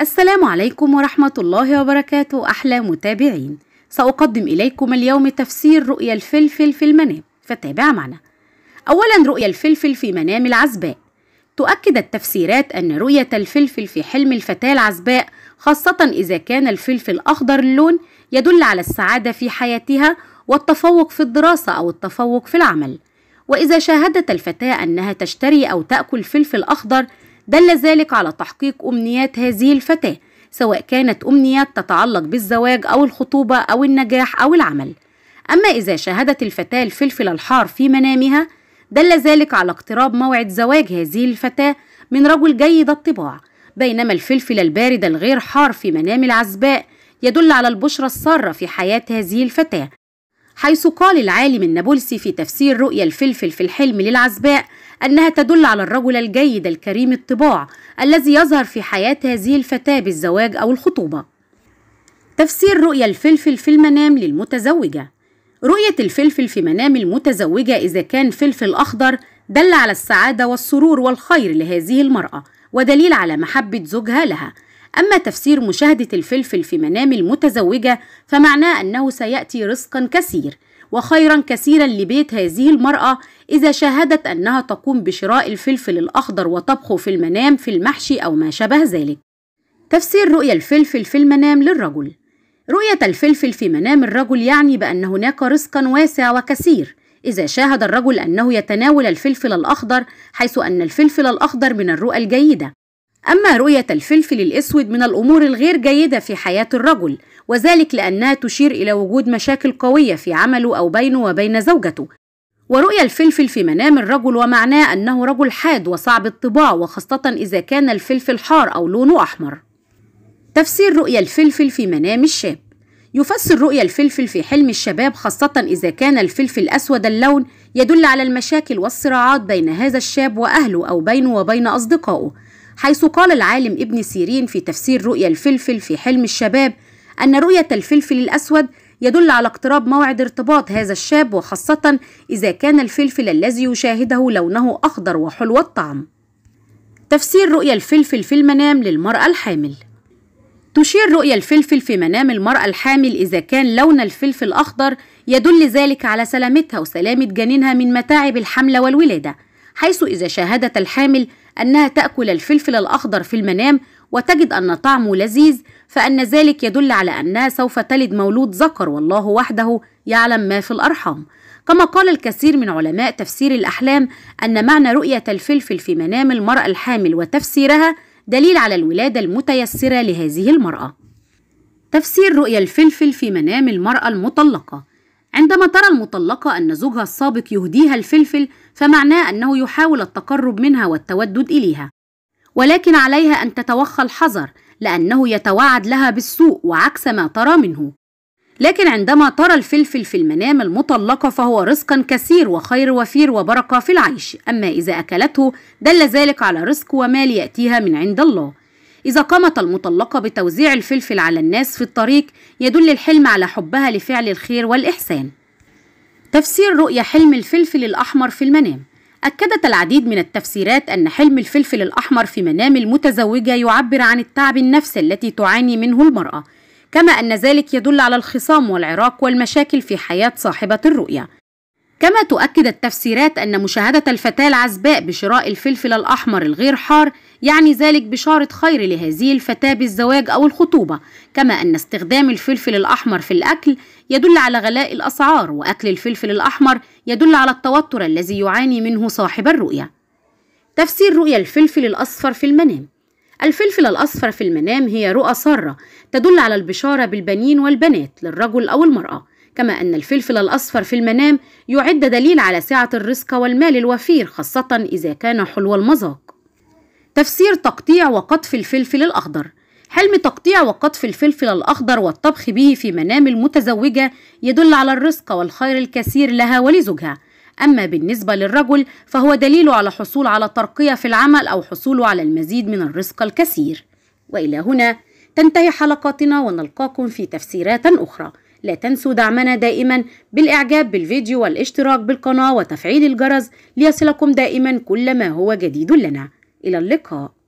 السلام عليكم ورحمة الله وبركاته أحلى متابعين سأقدم إليكم اليوم تفسير رؤيا الفلفل في المنام فتابع معنا أولا رؤيا الفلفل في منام العزباء تؤكد التفسيرات أن رؤية الفلفل في حلم الفتاة العزباء خاصة إذا كان الفلفل أخضر اللون يدل على السعادة في حياتها والتفوق في الدراسة أو التفوق في العمل وإذا شاهدت الفتاة أنها تشتري أو تأكل فلفل أخضر دل ذلك على تحقيق أمنيات هذه الفتاة سواء كانت أمنيات تتعلق بالزواج أو الخطوبة أو النجاح أو العمل أما إذا شاهدت الفتاة الفلفل الحار في منامها دل ذلك على اقتراب موعد زواج هذه الفتاة من رجل جيد الطباع بينما الفلفل البارد الغير حار في منام العزباء يدل على البشرة السارة في حياة هذه الفتاة حيث قال العالم النابلسي في تفسير رؤيا الفلفل في الحلم للعزباء أنها تدل على الرجل الجيد الكريم الطباع الذي يظهر في حياة هذه الفتاة بالزواج أو الخطوبة. تفسير رؤية الفلفل في المنام للمتزوجة رؤية الفلفل في منام المتزوجة إذا كان فلفل أخضر دل على السعادة والسرور والخير لهذه المرأة ودليل على محبة زوجها لها أما تفسير مشاهدة الفلفل في منام المتزوجة فمعناه أنه سيأتي رزقا كثير وخيرا كثيرا لبيت هذه المرأة إذا شاهدت أنها تقوم بشراء الفلفل الأخضر وطبخه في المنام في المحشي أو ما شبه ذلك. تفسير رؤية الفلفل في المنام للرجل رؤية الفلفل في منام الرجل يعني بأن هناك رزقا واسع وكثير إذا شاهد الرجل أنه يتناول الفلفل الأخضر حيث أن الفلفل الأخضر من الرؤى الجيدة أما رؤية الفلفل الأسود من الأمور الغير جيدة في حياة الرجل وذلك لأنها تشير إلى وجود مشاكل قوية في عمله أو بينه وبين زوجته ورؤية الفلفل في منام الرجل ومعناه أنه رجل حاد وصعب الطباع وخاصة إذا كان الفلفل حار أو لونه أحمر تفسير رؤية الفلفل في منام الشاب يفسر رؤية الفلفل في حلم الشباب خاصة إذا كان الفلفل أسود اللون يدل على المشاكل والصراعات بين هذا الشاب وأهله أو بينه وبين أصدقائه حيث قال العالم ابن سيرين في تفسير رؤيا الفلفل في حلم الشباب أن رؤية الفلفل الأسود يدل على اقتراب موعد ارتباط هذا الشاب وخاصة إذا كان الفلفل الذي يشاهده لونه أخضر وحلو الطعم. تفسير رؤيا الفلفل في المنام للمرأة الحامل تشير رؤيا الفلفل في منام المرأة الحامل إذا كان لون الفلفل أخضر يدل ذلك على سلامتها وسلامة جنينها من متاعب الحمل والولادة، حيث إذا شاهدت الحامل أنها تأكل الفلفل الأخضر في المنام وتجد أن طعمه لذيذ فأن ذلك يدل على أنها سوف تلد مولود ذكر والله وحده يعلم ما في الأرحام كما قال الكثير من علماء تفسير الأحلام أن معنى رؤية الفلفل في منام المرأة الحامل وتفسيرها دليل على الولادة المتيسرة لهذه المرأة تفسير رؤية الفلفل في منام المرأة المطلقة عندما ترى المطلقة أن زوجها السابق يهديها الفلفل فمعناه أنه يحاول التقرب منها والتودد إليها ولكن عليها أن تتوخى الحذر لأنه يتوعد لها بالسوء وعكس ما ترى منه لكن عندما ترى الفلفل في المنام المطلقة فهو رزقا كثير وخير وفير وبركة في العيش أما إذا أكلته دل ذلك على رزق ومال يأتيها من عند الله إذا قامت المطلقة بتوزيع الفلفل على الناس في الطريق يدل الحلم على حبها لفعل الخير والإحسان. تفسير رؤية حلم الفلفل الأحمر في المنام أكدت العديد من التفسيرات أن حلم الفلفل الأحمر في منام المتزوجة يعبر عن التعب النفسي التي تعاني منه المرأة، كما أن ذلك يدل على الخصام والعراق والمشاكل في حياة صاحبة الرؤية. كما تؤكد التفسيرات أن مشاهدة الفتاة العزباء بشراء الفلفل الأحمر الغير حار يعني ذلك بشارة خير لهذه الفتاة بالزواج أو الخطوبة، كما أن استخدام الفلفل الأحمر في الأكل يدل على غلاء الأسعار، وأكل الفلفل الأحمر يدل على التوتر الذي يعاني منه صاحب الرؤية. تفسير رؤية الفلفل الأصفر في المنام الفلفل الأصفر في المنام هي رؤى سارة تدل على البشارة بالبنين والبنات للرجل أو المرأة كما أن الفلفل الأصفر في المنام يعد دليل على سعة الرزق والمال الوفير خاصة إذا كان حلو المذاق. تفسير تقطيع وقطف الفلفل الأخضر حلم تقطيع وقطف الفلفل الأخضر والطبخ به في منام المتزوجة يدل على الرزق والخير الكثير لها ولزوجها. أما بالنسبة للرجل فهو دليل على حصول على ترقية في العمل أو حصوله على المزيد من الرزق الكثير. وإلى هنا تنتهي حلقاتنا ونلقاكم في تفسيرات أخرى. لا تنسوا دعمنا دائما بالإعجاب بالفيديو والاشتراك بالقناة وتفعيل الجرس ليصلكم دائما كل ما هو جديد لنا إلى اللقاء